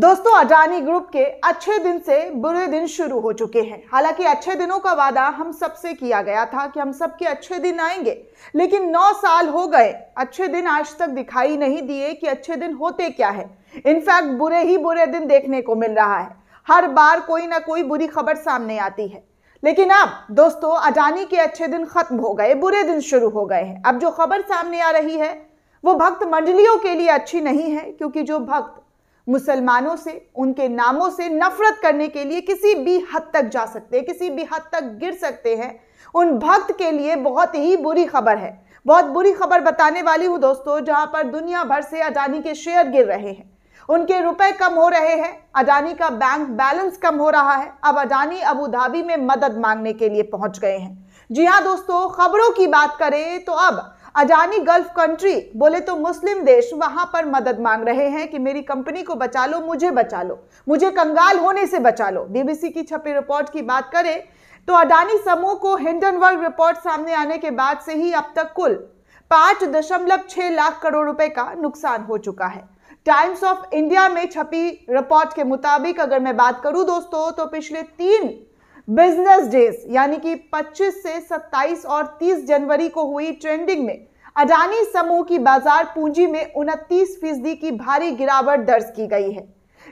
दोस्तों अडानी ग्रुप के अच्छे दिन से बुरे दिन शुरू हो चुके हैं हालांकि अच्छे दिनों का वादा हम सबसे किया गया था कि हम सबके अच्छे दिन आएंगे लेकिन नौ साल हो गए अच्छे दिन आज तक दिखाई नहीं दिए कि अच्छे दिन होते क्या है इनफैक्ट बुरे ही बुरे दिन देखने को मिल रहा है हर बार कोई ना कोई बुरी खबर सामने आती है लेकिन अब दोस्तों अडानी के अच्छे दिन खत्म हो गए बुरे दिन शुरू हो गए हैं अब जो खबर सामने आ रही है वो भक्त मंडलियों के लिए अच्छी नहीं है क्योंकि जो भक्त मुसलमानों से उनके नामों से नफरत करने के लिए किसी भी हद तक जा सकते हैं किसी भी हद तक गिर सकते हैं उन भक्त के लिए बहुत ही बुरी खबर है बहुत बुरी खबर बताने वाली हूँ दोस्तों जहाँ पर दुनिया भर से अडानी के शेयर गिर रहे हैं उनके रुपए कम हो रहे हैं अडानी का बैंक बैलेंस कम हो रहा है अब अडानी अबू धाबी में मदद मांगने के लिए पहुंच गए हैं जी हाँ दोस्तों खबरों की बात करें तो अब अजानी गल्फ कंट्री बोले तो मुस्लिम देश वहां पर मदद मांग रहे हैं कि मेरी कंपनी को बचा लो मुझे बचा लो मुझे कंगाल होने से बचा लो बीबीसी की छपी रिपोर्ट की बात करें तो अडानी समूह को हिंडन वर्ल्ड रिपोर्ट सामने आने के बाद से ही अब तक कुल पांच दशमलव छह लाख करोड़ रुपए का नुकसान हो चुका है टाइम्स ऑफ इंडिया में छपी रिपोर्ट के मुताबिक अगर मैं बात करूं दोस्तों तो पिछले तीन बिजनेस डेज यानी कि 25 से 27 और 30 जनवरी को हुई ट्रेंडिंग में अडानी समूह की बाजार पूंजी में उनतीस फीसदी की भारी गिरावट दर्ज की गई है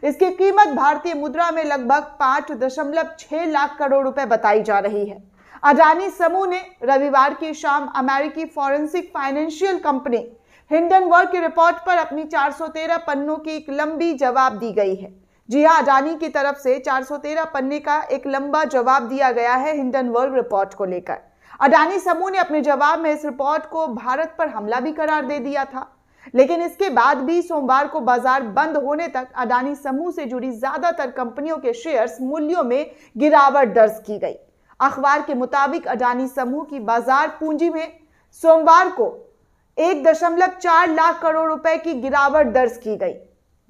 इसकी कीमत भारतीय मुद्रा में लगभग पांच दशमलव छह लाख करोड़ रुपए बताई जा रही है अडानी समूह ने रविवार की शाम अमेरिकी फॉरेंसिक फाइनेंशियल कंपनी हिंडनबर्ग की रिपोर्ट पर अपनी 413 पन्नों की एक लंबी जवाब दी गई है जिया हाँ, अडानी की तरफ से 413 पन्ने का एक लंबा जवाब दिया गया है हिंडन वर्ल्ड रिपोर्ट को लेकर अडानी समूह ने अपने जवाब में इस रिपोर्ट को भारत पर हमला भी करार दे दिया था लेकिन इसके बाद भी सोमवार को बाजार बंद होने तक अडानी समूह से जुड़ी ज्यादातर कंपनियों के शेयर्स मूल्यों में गिरावट दर्ज की गई अखबार के मुताबिक अडानी समूह की बाजार पूंजी में सोमवार को एक दशमलव चार लाख करोड़ रुपए की गिरावट दर्ज की गई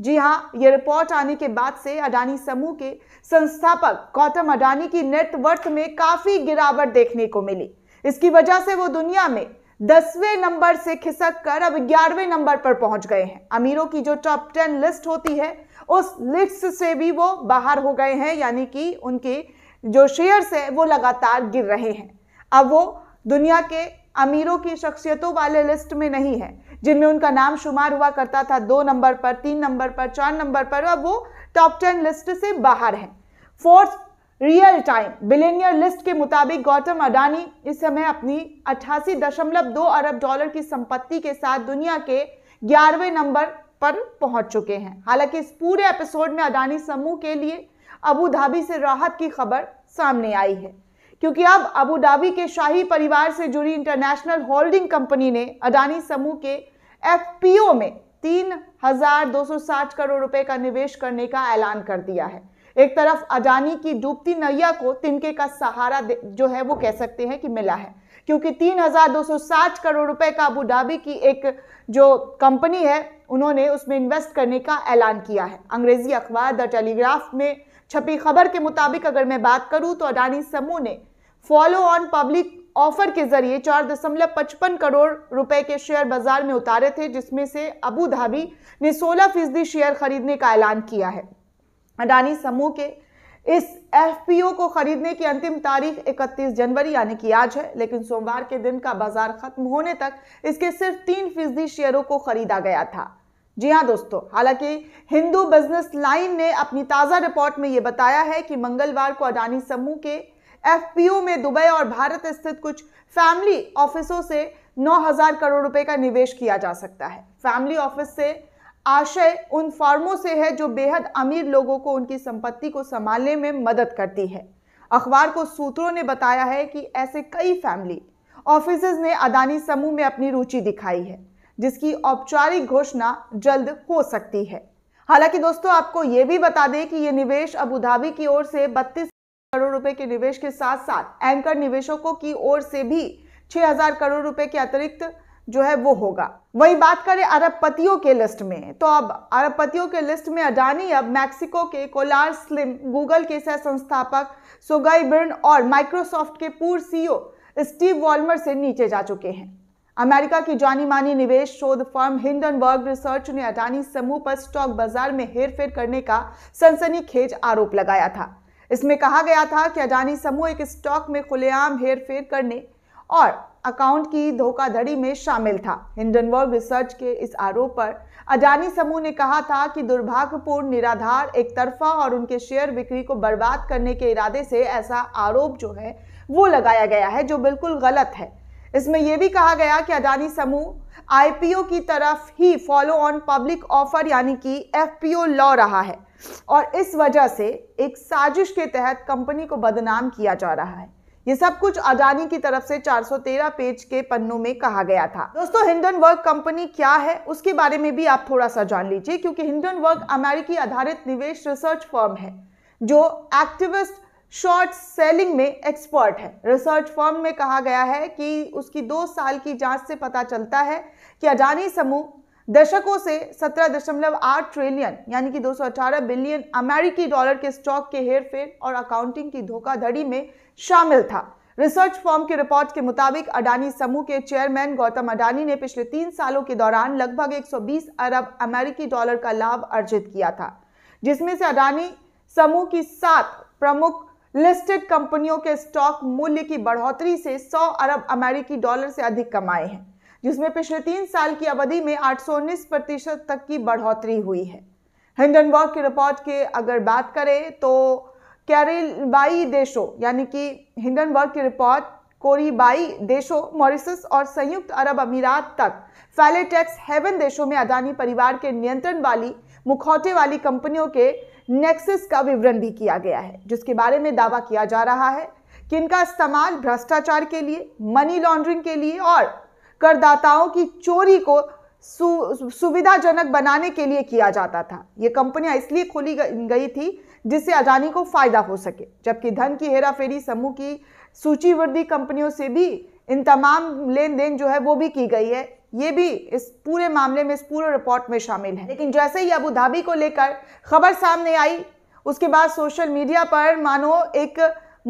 जी हाँ ये रिपोर्ट आने के बाद से अडानी समूह के संस्थापक गौतम अडानी की नेटवर्थ में काफी गिरावट देखने को मिली इसकी वजह से वो दुनिया में दसवें नंबर से खिसक कर अब ग्यारहवें नंबर पर पहुंच गए हैं अमीरों की जो टॉप टेन लिस्ट होती है उस लिस्ट से भी वो बाहर हो गए हैं यानी कि उनके जो शेयर्स है वो लगातार गिर रहे हैं अब वो दुनिया के अमीरों की शख्सियतों वाले लिस्ट में नहीं है जिनमें उनका नाम शुमार हुआ करता था दो नंबर पर तीन नंबर पर चार नंबर पर अब वो टॉप टेन लिस्ट से बाहर हैं Forbes real time billionaire list के मुताबिक गौतम अडानी इस समय अपनी अट्ठासी दशमलव दो अरब डॉलर की संपत्ति के साथ दुनिया के ग्यारहवें नंबर पर पहुंच चुके हैं हालांकि इस पूरे एपिसोड में अडानी समूह के लिए अबू धाबी से राहत की खबर सामने आई है क्योंकि अब अबू धाबी के शाही परिवार से जुड़ी इंटरनेशनल होल्डिंग कंपनी ने अडानी समूह के एफपीओ में 3,260 करोड़ रुपए का निवेश करने का ऐलान कर दिया है एक तरफ अडानी की डूबती नैया को तिनके का सहारा जो है वो कह सकते हैं कि मिला है क्योंकि 3,260 करोड़ रुपए का अबू धाबी की एक जो कंपनी है उन्होंने उसमें इन्वेस्ट करने का ऐलान किया है अंग्रेजी अखबार द टेलीग्राफ में छपी खबर के मुताबिक अगर मैं बात करूं तो अडानी समूह ने फॉलो ऑन पब्लिक ऑफर के जरिए चार दशमलव पचपन करोड़ रुपए के शेयर बाजार में उतारे थे जिसमें से अबू धाबी ने 16 फीसदी शेयर खरीदने का ऐलान किया है अडानी समूह के इस एफपीओ को खरीदने की अंतिम तारीख 31 जनवरी यानी कि आज है लेकिन सोमवार के दिन का बाजार खत्म होने तक इसके सिर्फ तीन फीसदी शेयरों को खरीदा गया था जी हाँ दोस्तों हालांकि हिंदू बिजनेस लाइन ने अपनी ताज़ा रिपोर्ट में यह बताया है कि मंगलवार को अडानी समूह के एफपीओ में दुबई और भारत स्थित कुछ फैमिली ऑफिसों से 9000 करोड़ रुपए का निवेश किया जा सकता है फैमिली ऑफिस से आशय उन फार्मों से है जो बेहद अमीर लोगों को उनकी संपत्ति को संभालने में मदद करती है अखबार को सूत्रों ने बताया है कि ऐसे कई फैमिली ऑफिस ने अदानी समूह में अपनी रुचि दिखाई है जिसकी औपचारिक घोषणा जल्द हो सकती है हालांकि दोस्तों आपको ये भी बता दें कि ये निवेश अबू धाबी की ओर से बत्तीस करोड़ रुपए के निवेश के साथ साथ एंकर निवेशकों की ओर से भी 6000 करोड़ रुपए के अतिरिक्त जो है वो होगा वही बात करें अरबपतियों के लिस्ट में तो अब अरबपतियों के लिस्ट में अडानी अब मैक्सिको के कोलार स्लिम गूगल के सह संस्थापक सोगाई बिर्न और माइक्रोसॉफ्ट के पूर्व सीईओ e स्टीव वॉलमर से नीचे जा चुके हैं अमेरिका की जानी मानी निवेश शोध फर्म हिंडनबर्ग रिसर्च ने अडानी समूह पर स्टॉक बाजार में हेरफेर करने का सनसनीखेज आरोप लगाया था इसमें कहा गया था कि अडानी समूह एक स्टॉक में खुलेआम हेरफेर करने और अकाउंट की धोखाधड़ी में शामिल था हिंडनबर्ग रिसर्च के इस आरोप पर अडानी समूह ने कहा था कि दुर्भाग्यपूर्ण निराधार एक तरफा और उनके शेयर बिक्री को बर्बाद करने के इरादे से ऐसा आरोप जो है वो लगाया गया है जो बिल्कुल गलत है इसमें यह भी कहा गया कि अडानी समूह आईपीओ की तरफ ही फॉलो ऑन पब्लिक ऑफर यानी कि एफ लॉ रहा है और इस वजह से एक साजिश के तहत कंपनी को बदनाम किया जा रहा है ये सब कुछ अडानी की तरफ से 413 पेज के पन्नों में कहा गया था दोस्तों हिंडन वर्क कंपनी क्या है उसके बारे में भी आप थोड़ा सा जान लीजिए क्योंकि हिंडन वर्क अमेरिकी आधारित निवेश रिसर्च फर्म है जो एक्टिविस्ट शॉर्ट सेलिंग में एक्सपर्ट है रिसर्च फर्म में कहा गया है कि उसकी दो साल की जांच से पता चलता है कि अडानी समूह दशकों से 17.8 ट्रिलियन यानी कि 218 बिलियन अमेरिकी डॉलर के स्टॉक के हेरफेर और अकाउंटिंग की धोखाधड़ी में शामिल था रिसर्च फॉर्म की रिपोर्ट के मुताबिक अडानी समूह के चेयरमैन गौतम अडानी ने पिछले तीन सालों के दौरान लगभग 120 अरब अमेरिकी डॉलर का लाभ अर्जित किया था जिसमें से अडानी समूह की सात प्रमुख लिस्टेड कंपनियों के स्टॉक मूल्य की बढ़ोतरी से 100 अरब अमेरिकी डॉलर से अधिक कमाए हैं जिसमें पिछले तीन साल की अवधि में आठ प्रतिशत तक की बढ़ोतरी हुई है हिंडनबर्ग की रिपोर्ट के अगर बात करें तो कैरेबाई देशों यानी कि हिंडनबर्ग की रिपोर्ट कोरीबाई देशों मॉरिसस और संयुक्त अरब अमीरात तक फैले टैक्स हेवन देशों में अदानी परिवार के नियंत्रण वाली मुखौटे वाली कंपनियों के नेक्सस का विवरण भी किया गया है जिसके बारे में दावा किया जा रहा है कि इनका इस्तेमाल भ्रष्टाचार के लिए मनी लॉन्ड्रिंग के लिए और करदाताओं की चोरी को सु, सुविधाजनक बनाने के लिए किया जाता था ये कंपनियां इसलिए खोली गई थी जिससे अडानी को फायदा हो सके जबकि धन की हेराफेरी समूह की सूचीबद्ध कंपनियों से भी इन तमाम लेन देन जो है वो भी की गई है ये भी इस पूरे मामले में इस पूरे रिपोर्ट में शामिल है लेकिन जैसे ही अबू धाबी को लेकर खबर सामने आई उसके बाद सोशल मीडिया पर मानो एक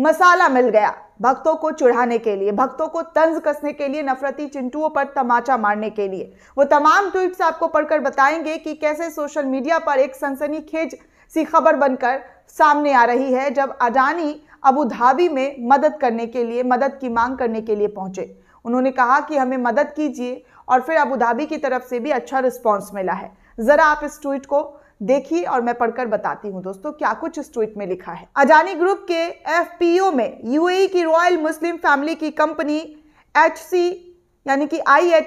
मसाला मिल गया भक्तों को चुढ़ाने के लिए भक्तों को तंज कसने के लिए नफरती चिंटुओं पर तमाचा मारने के लिए वो तमाम ट्वीट्स आपको पढ़कर बताएंगे कि कैसे सोशल मीडिया पर एक सनसनी खेज सी खबर बनकर सामने आ रही है जब अडानी अबू धाबी में मदद करने के लिए मदद की मांग करने के लिए पहुंचे उन्होंने कहा कि हमें मदद कीजिए और फिर अबू धाबी की तरफ से भी अच्छा रिस्पॉन्स मिला है ज़रा आप इस ट्वीट को देखिए और मैं पढ़कर बताती हूँ दोस्तों क्या कुछ इस ट्वीट में लिखा है अजानी ग्रुप के एफ में यूएई e की रॉयल मुस्लिम फैमिली की कंपनी एच यानी कि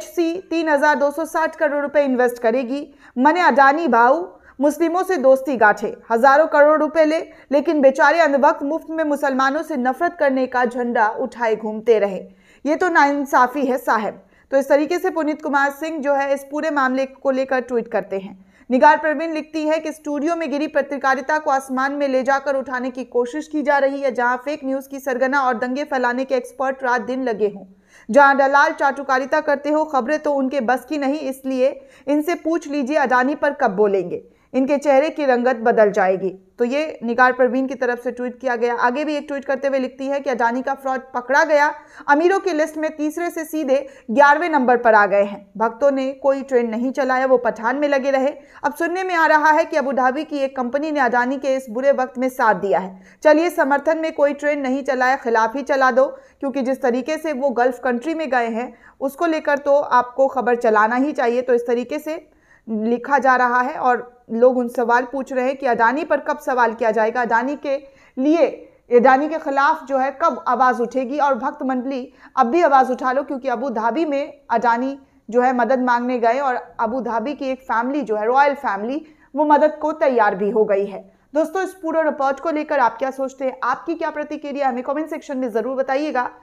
सौ साठ करोड़ रुपए इन्वेस्ट करेगी मने अडानी भाऊ मुस्लिमों से दोस्ती गाठे हजारों करोड़ रुपए ले लेकिन बेचारे अंधवक्त मुफ्त में मुसलमानों से नफरत करने का झंडा उठाए घूमते रहे ये तो नाइंसाफ़ी है साहब तो इस तरीके से पुनीत कुमार सिंह जो है इस पूरे मामले को लेकर ट्वीट करते हैं निगार प्रवीण लिखती है कि स्टूडियो में गिरी पत्रकारिता को आसमान में ले जाकर उठाने की कोशिश की जा रही है जहां फेक न्यूज की सरगना और दंगे फैलाने के एक्सपर्ट रात दिन लगे हों जहां दलाल चाटुकारिता करते हो खबरें तो उनके बस की नहीं इसलिए इनसे पूछ लीजिए अडानी पर कब बोलेंगे इनके चेहरे की रंगत बदल जाएगी तो ये निगार परवीन की तरफ से ट्वीट किया गया आगे भी एक ट्वीट करते हुए लिखती है कि अडानी का फ्रॉड पकड़ा गया अमीरों की लिस्ट में तीसरे से सीधे ग्यारहवें नंबर पर आ गए हैं भक्तों ने कोई ट्रेन नहीं चलाया वो पठान में लगे रहे अब सुनने में आ रहा है कि अबूधाबी की एक कंपनी ने अडानी के इस बुरे वक्त में साथ दिया है चलिए समर्थन में कोई ट्रेन नहीं चलाया खिलाफ ही चला दो क्योंकि जिस तरीके से वो गल्फ कंट्री में गए हैं उसको लेकर तो आपको खबर चलाना ही चाहिए तो इस तरीके से लिखा जा रहा है और लोग उन सवाल पूछ रहे हैं कि अडानी पर कब सवाल किया जाएगा अडानी के लिए अडानी के खिलाफ जो है कब आवाज़ उठेगी और भक्त मंडली अब भी आवाज़ उठा लो क्योंकि अबू धाबी में अडानी जो है मदद मांगने गए और अबू धाबी की एक फैमिली जो है रॉयल फैमिली वो मदद को तैयार भी हो गई है दोस्तों इस पूरे रिपोर्ट को लेकर आप क्या सोचते हैं आपकी क्या प्रतिक्रिया हमें कमेंट सेक्शन में ज़रूर बताइएगा